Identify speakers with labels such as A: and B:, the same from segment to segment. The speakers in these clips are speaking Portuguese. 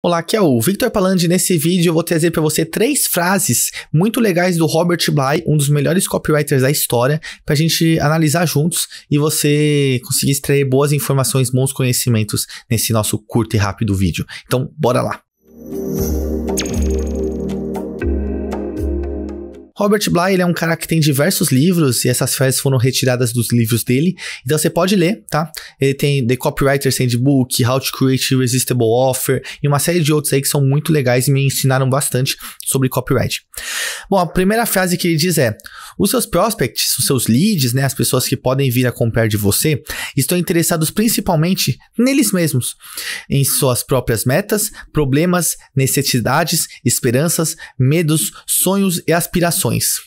A: Olá, aqui é o Victor Palandi. Nesse vídeo eu vou trazer para você três frases muito legais do Robert Bly, um dos melhores copywriters da história, para a gente analisar juntos e você conseguir extrair boas informações, bons conhecimentos nesse nosso curto e rápido vídeo. Então, bora lá! Robert Bly, ele é um cara que tem diversos livros e essas frases foram retiradas dos livros dele. Então você pode ler, tá? Ele tem The Copywriter Handbook, How to Create Irresistible Offer e uma série de outros aí que são muito legais e me ensinaram bastante sobre copyright. Bom, a primeira frase que ele diz é: os seus prospects, os seus leads, né, as pessoas que podem vir a comprar de você, estão interessados principalmente neles mesmos, em suas próprias metas, problemas, necessidades, esperanças, medos, sonhos e aspirações ações.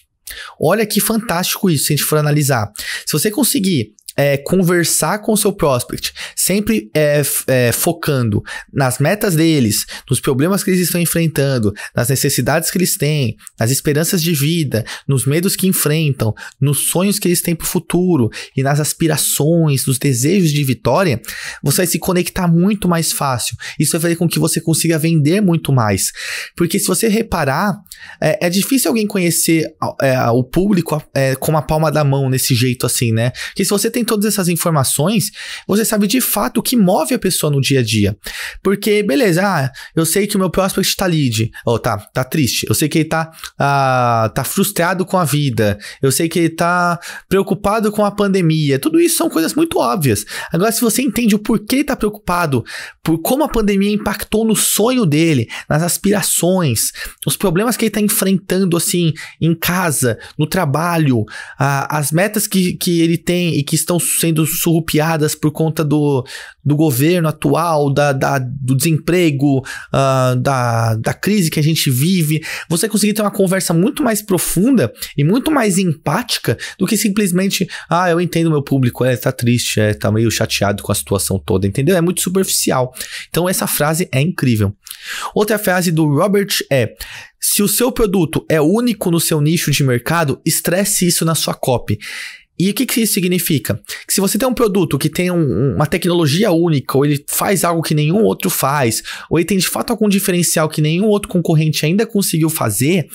A: Olha que fantástico isso, se a gente for analisar. Se você conseguir é, conversar com o seu prospect, sempre é, é, focando nas metas deles, nos problemas que eles estão enfrentando, nas necessidades que eles têm, nas esperanças de vida, nos medos que enfrentam, nos sonhos que eles têm para o futuro e nas aspirações, nos desejos de vitória, você vai se conectar muito mais fácil. Isso vai fazer com que você consiga vender muito mais. Porque se você reparar, é, é difícil alguém conhecer é, o público é, com a palma da mão nesse jeito assim, né? Porque se você tem tem todas essas informações, você sabe de fato o que move a pessoa no dia a dia. Porque, beleza, ah, eu sei que o meu prospect está lead, ou oh, tá, tá triste, eu sei que ele tá, ah, tá frustrado com a vida, eu sei que ele tá preocupado com a pandemia, tudo isso são coisas muito óbvias. Agora, se você entende o porquê ele tá preocupado, por como a pandemia impactou no sonho dele, nas aspirações, os problemas que ele tá enfrentando, assim, em casa, no trabalho, ah, as metas que, que ele tem e que estão estão sendo surrupiadas por conta do, do governo atual, da, da do desemprego, uh, da, da crise que a gente vive. Você conseguir ter uma conversa muito mais profunda e muito mais empática do que simplesmente, ah, eu entendo meu público, é, tá triste, é, tá meio chateado com a situação toda, entendeu? É muito superficial. Então, essa frase é incrível. Outra frase do Robert é: se o seu produto é único no seu nicho de mercado, estresse isso na sua copy. E o que, que isso significa? Que se você tem um produto que tem um, uma tecnologia única, ou ele faz algo que nenhum outro faz, ou ele tem de fato algum diferencial que nenhum outro concorrente ainda conseguiu fazer,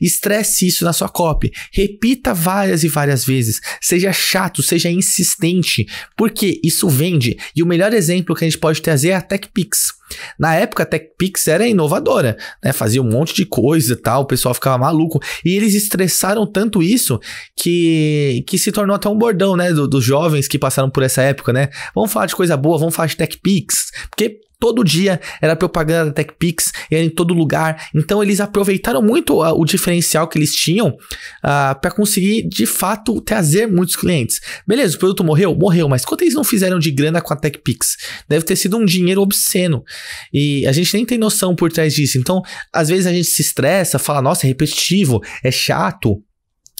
A: estresse isso na sua copy. Repita várias e várias vezes. Seja chato, seja insistente, porque isso vende. E o melhor exemplo que a gente pode trazer é a TechPix. Na época, a TechPix era inovadora, né? Fazia um monte de coisa e tal, o pessoal ficava maluco. E eles estressaram tanto isso que, que se tornou até um bordão, né? Do, dos jovens que passaram por essa época, né? Vamos falar de coisa boa, vamos falar de TechPix. Porque todo dia era propaganda da TechPix, era em todo lugar. Então eles aproveitaram muito uh, o diferencial que eles tinham uh, ah, para conseguir de fato trazer muitos clientes. Beleza, o produto morreu? Morreu, mas quanto eles não fizeram de grana com a TechPix? Deve ter sido um dinheiro obsceno. E a gente nem tem noção por trás disso. Então, às vezes a gente se estressa, fala, nossa, é repetitivo, é chato.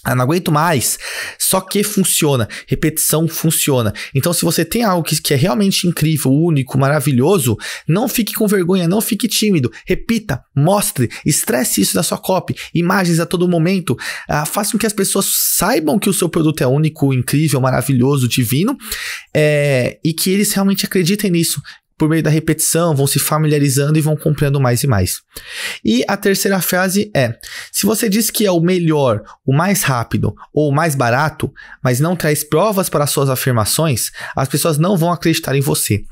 A: Ah, não aguento mais. Só que funciona. Repetição funciona. Então, se você tem algo que, que, é realmente incrível, único, maravilhoso, não fique com vergonha, não fique tímido. Repita, mostre, estresse isso na sua copy, imagens a todo momento. Ah, faça com que as pessoas saibam que o seu produto é único, incrível, maravilhoso, divino, é, e que eles realmente acreditem nisso por meio da repetição, vão se familiarizando e vão comprando mais e mais. E a terceira frase é: se você diz que é o melhor, o mais rápido ou o mais barato, mas não traz provas para suas afirmações, as pessoas não vão acreditar em você.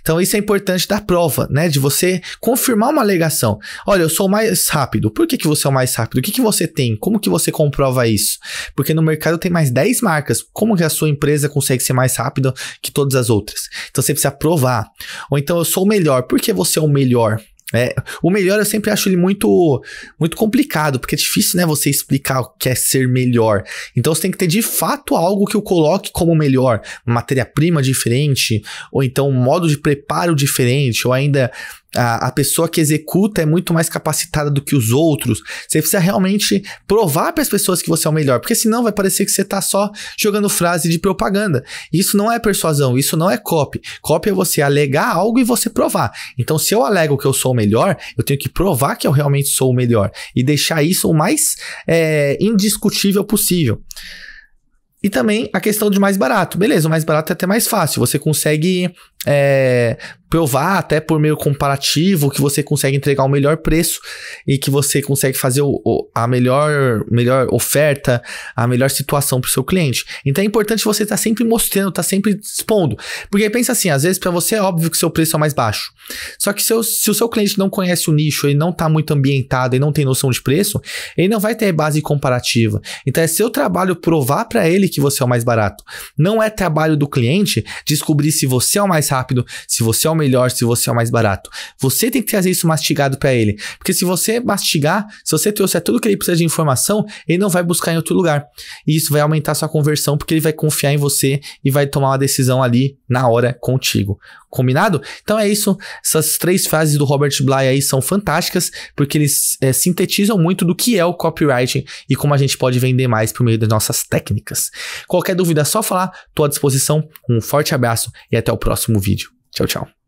A: Então isso é importante da prova, né? De você confirmar uma alegação. Olha, eu sou o mais rápido. Por que, que você é o mais rápido? O que, que você tem? Como que você comprova isso? Porque no mercado tem mais 10 marcas. Como que a sua empresa consegue ser mais rápida que todas as outras? Então você precisa provar. Ou ou então eu sou o melhor. Por que você é o melhor? É, o melhor eu sempre acho ele muito muito complicado, porque é difícil, né, você explicar o que é ser melhor. Então você tem que ter de fato algo que eu coloque como melhor, matéria-prima diferente, ou então um modo de preparo diferente, ou ainda a, a pessoa que executa é muito mais capacitada do que os outros. Você precisa realmente provar para as pessoas que você é o melhor, porque senão vai parecer que você está só jogando frase de propaganda. Isso não é persuasão, isso não é copy. Copy é você alegar algo e você provar. Então, se eu alego que eu sou o melhor, eu tenho que provar que eu realmente sou o melhor e deixar isso o mais é, indiscutível possível. E também a questão de mais barato. Beleza, o mais barato é até mais fácil. Você consegue é, provar até por meio comparativo que você consegue entregar o melhor preço e que você consegue fazer o, o, a melhor, melhor oferta, a melhor situação para o seu cliente. Então é importante você estar tá sempre mostrando, estar tá sempre expondo. Porque pensa assim, às vezes para você é óbvio que seu preço é mais baixo. Só que se o seu cliente não conhece o nicho, ele não está muito ambientado e não tem noção de preço, ele não vai ter base comparativa. Então é seu trabalho provar para ele que você é o mais barato. Não é trabalho do cliente descobrir se você é o mais rápido, se você é o o melhor, se você é o mais barato. Você tem que trazer isso mastigado para ele. Porque se você mastigar, se você trouxer tudo que ele precisa de informação, ele não vai buscar em outro lugar. E isso vai aumentar sua conversão, porque ele vai confiar em você e vai tomar uma decisão ali na hora contigo. Combinado? Então é isso. Essas três frases do Robert Bly aí são fantásticas, porque eles é, sintetizam muito do que é o copywriting e como a gente pode vender mais por meio das nossas técnicas. Qualquer dúvida é só falar, estou à disposição. Um forte abraço e até o próximo vídeo. Tchau, tchau.